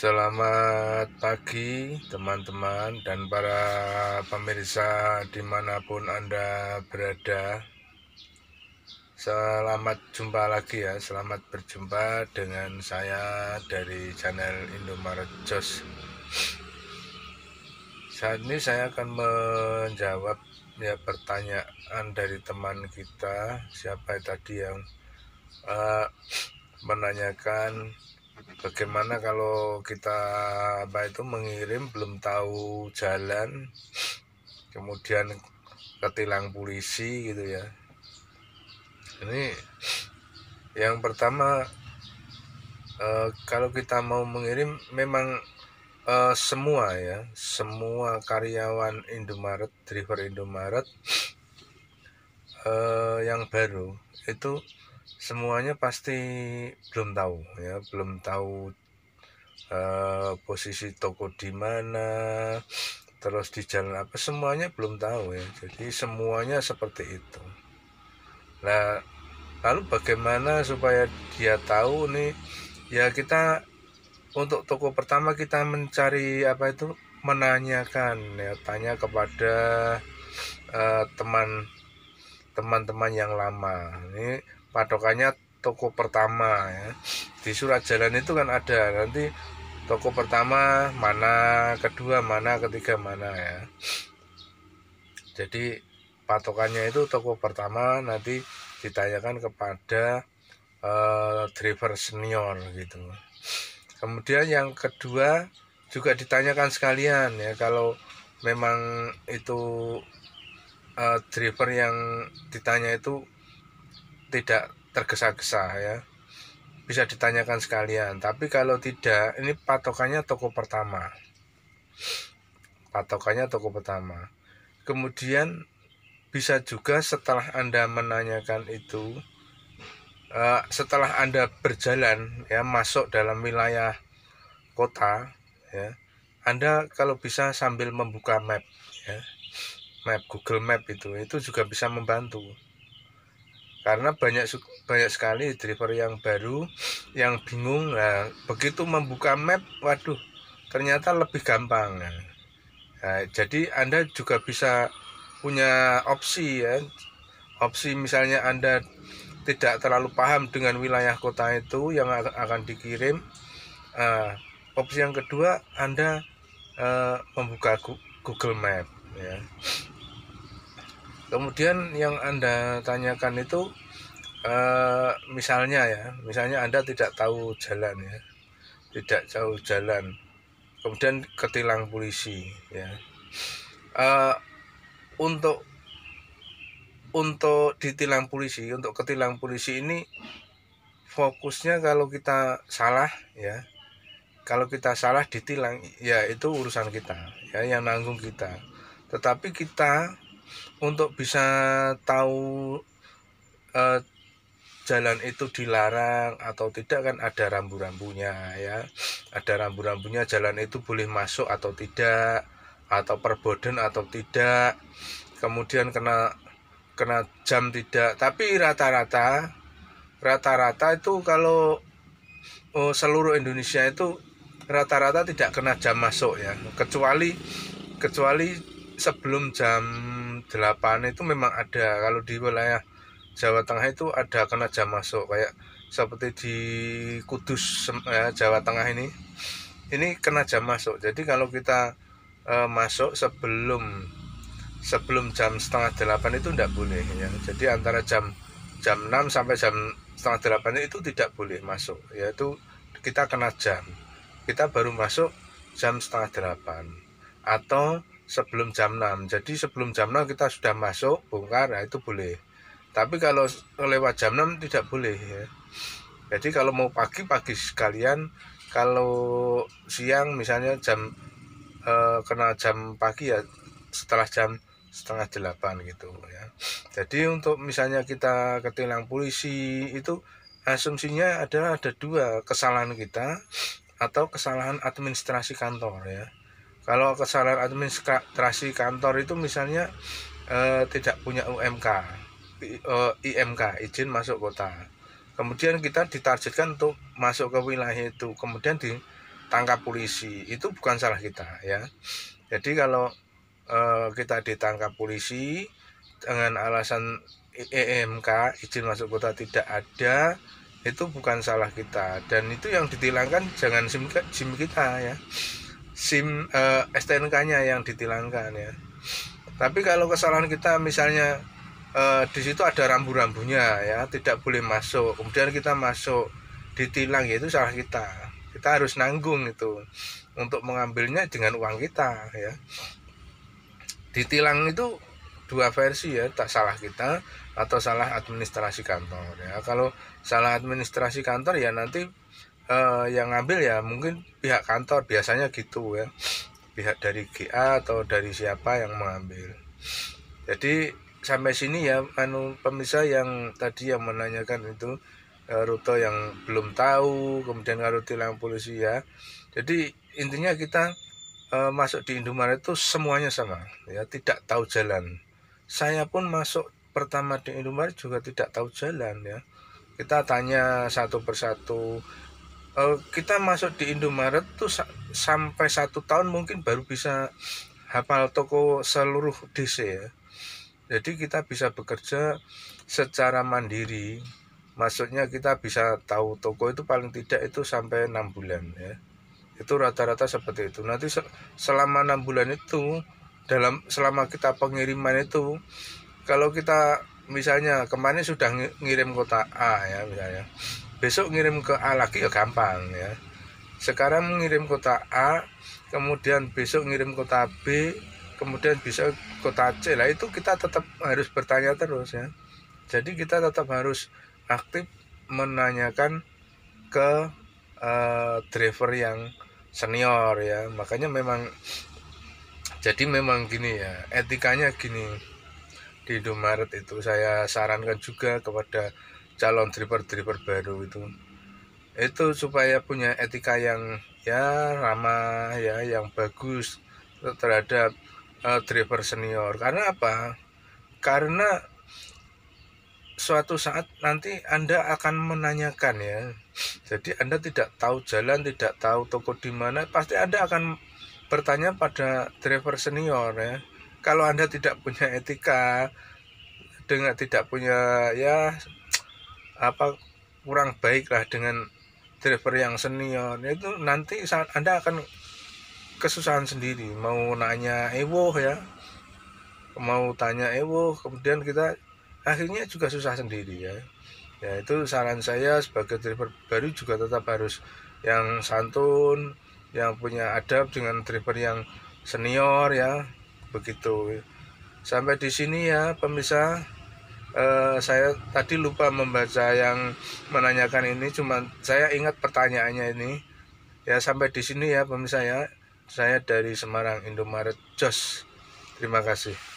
Selamat pagi teman-teman dan para pemirsa dimanapun Anda berada Selamat jumpa lagi ya, selamat berjumpa dengan saya dari channel Indomaret Jos Saat ini saya akan menjawab ya pertanyaan dari teman kita siapa tadi yang uh, menanyakan bagaimana kalau kita apa itu mengirim belum tahu jalan kemudian ketilang polisi gitu ya ini yang pertama e, kalau kita mau mengirim memang e, semua ya semua karyawan Indomaret driver Indomaret e, yang baru itu semuanya pasti belum tahu ya belum tahu uh, posisi toko di mana terus di jalan apa semuanya belum tahu ya jadi semuanya seperti itu nah lalu bagaimana supaya dia tahu nih ya kita untuk toko pertama kita mencari apa itu menanyakan ya tanya kepada eh, teman teman-teman yang lama ini patokannya toko pertama ya. di surat jalan itu kan ada nanti toko pertama mana kedua mana ketiga mana ya jadi patokannya itu toko pertama nanti ditanyakan kepada uh, driver senior gitu kemudian yang kedua juga ditanyakan sekalian ya kalau memang itu uh, driver yang ditanya itu tidak tergesa-gesa ya bisa ditanyakan sekalian tapi kalau tidak ini patokannya toko pertama patokannya toko pertama kemudian bisa juga setelah anda menanyakan itu eh, setelah anda berjalan ya masuk dalam wilayah kota ya anda kalau bisa sambil membuka map ya map Google Map itu itu juga bisa membantu karena banyak banyak sekali driver yang baru yang bingung nah, begitu membuka map waduh ternyata lebih gampang nah, jadi anda juga bisa punya opsi ya opsi misalnya anda tidak terlalu paham dengan wilayah kota itu yang akan dikirim uh, opsi yang kedua anda uh, membuka Google Map ya kemudian yang anda tanyakan itu eh, misalnya ya misalnya anda tidak tahu jalan ya tidak tahu jalan kemudian ketilang polisi ya eh, untuk untuk ditilang polisi untuk ketilang polisi ini fokusnya kalau kita salah ya kalau kita salah ditilang ya itu urusan kita ya yang nanggung kita tetapi kita untuk bisa tahu eh, jalan itu dilarang atau tidak kan ada rambu-rambunya ya ada rambu-rambunya jalan itu boleh masuk atau tidak atau perboden atau tidak kemudian kena kena jam tidak tapi rata-rata rata-rata itu kalau oh, seluruh Indonesia itu rata-rata tidak kena jam masuk ya kecuali kecuali sebelum jam 8 itu memang ada kalau di wilayah Jawa Tengah itu ada kena jam masuk kayak seperti di Kudus ya, Jawa Tengah ini ini kena jam masuk jadi kalau kita e, masuk sebelum sebelum jam setengah delapan itu tidak boleh ya jadi antara jam jam 6 sampai jam setengah delapan itu tidak boleh masuk yaitu kita kena jam kita baru masuk jam setengah delapan atau sebelum jam 6 jadi sebelum jam 6 kita sudah masuk bongkar nah itu boleh tapi kalau lewat jam 6 tidak boleh ya jadi kalau mau pagi pagi sekalian kalau siang misalnya jam eh, kena jam pagi ya setelah jam setengah delapan gitu ya. Jadi untuk misalnya kita ketilang polisi itu asumsinya adalah ada dua kesalahan kita atau kesalahan administrasi kantor ya. Kalau kesalahan administrasi kantor itu misalnya eh, tidak punya UMK, I, eh, IMK, izin masuk kota. Kemudian kita ditargetkan untuk masuk ke wilayah itu, kemudian ditangkap polisi. Itu bukan salah kita ya. Jadi kalau eh, kita ditangkap polisi dengan alasan IMK, e izin masuk kota tidak ada, itu bukan salah kita dan itu yang ditilangkan jangan SIM kita ya SIM uh, eh, STNK-nya yang ditilangkan ya. Tapi kalau kesalahan kita misalnya uh, di situ ada rambu-rambunya ya, tidak boleh masuk. Kemudian kita masuk ditilang ya itu salah kita. Kita harus nanggung itu untuk mengambilnya dengan uang kita ya. Ditilang itu dua versi ya, tak salah kita atau salah administrasi kantor ya. Kalau salah administrasi kantor ya nanti uh, yang ngambil ya mungkin pihak kantor biasanya gitu ya pihak dari GA atau dari siapa yang mengambil jadi sampai sini ya anu pemirsa yang tadi yang menanyakan itu uh, rute yang belum tahu kemudian kalau tilang polisi ya jadi intinya kita uh, masuk di Indomaret itu semuanya sama ya tidak tahu jalan saya pun masuk pertama di Indomaret juga tidak tahu jalan ya kita tanya satu persatu Eh, kita masuk di Indomaret tuh sampai satu tahun mungkin baru bisa hafal toko seluruh DC ya. Jadi kita bisa bekerja secara mandiri. Maksudnya kita bisa tahu toko itu paling tidak itu sampai enam bulan ya. Itu rata-rata seperti itu. Nanti selama enam bulan itu dalam selama kita pengiriman itu kalau kita misalnya kemarin sudah ngirim kota A ya misalnya besok ngirim ke A lagi ya gampang ya sekarang mengirim kota A kemudian besok ngirim kota B kemudian bisa kota C lah itu kita tetap harus bertanya terus ya jadi kita tetap harus aktif menanyakan ke uh, driver yang senior ya makanya memang jadi memang gini ya etikanya gini di Indomaret itu saya sarankan juga kepada calon driver-driver baru itu itu supaya punya etika yang ya ramah ya yang bagus terhadap uh, driver senior karena apa karena suatu saat nanti Anda akan menanyakan ya. Jadi Anda tidak tahu jalan, tidak tahu toko di mana, pasti Anda akan bertanya pada driver senior ya. Kalau Anda tidak punya etika, dengan tidak punya ya apa kurang baik lah dengan driver yang senior itu nanti saat anda akan kesusahan sendiri mau nanya ewo ya mau tanya ewo kemudian kita akhirnya juga susah sendiri ya ya itu saran saya sebagai driver baru juga tetap harus yang santun yang punya adab dengan driver yang senior ya begitu sampai di sini ya pemirsa Eh, saya tadi lupa membaca yang menanyakan ini cuma saya ingat pertanyaannya ini ya sampai di sini ya pemirsa ya saya dari Semarang Indomaret Jos terima kasih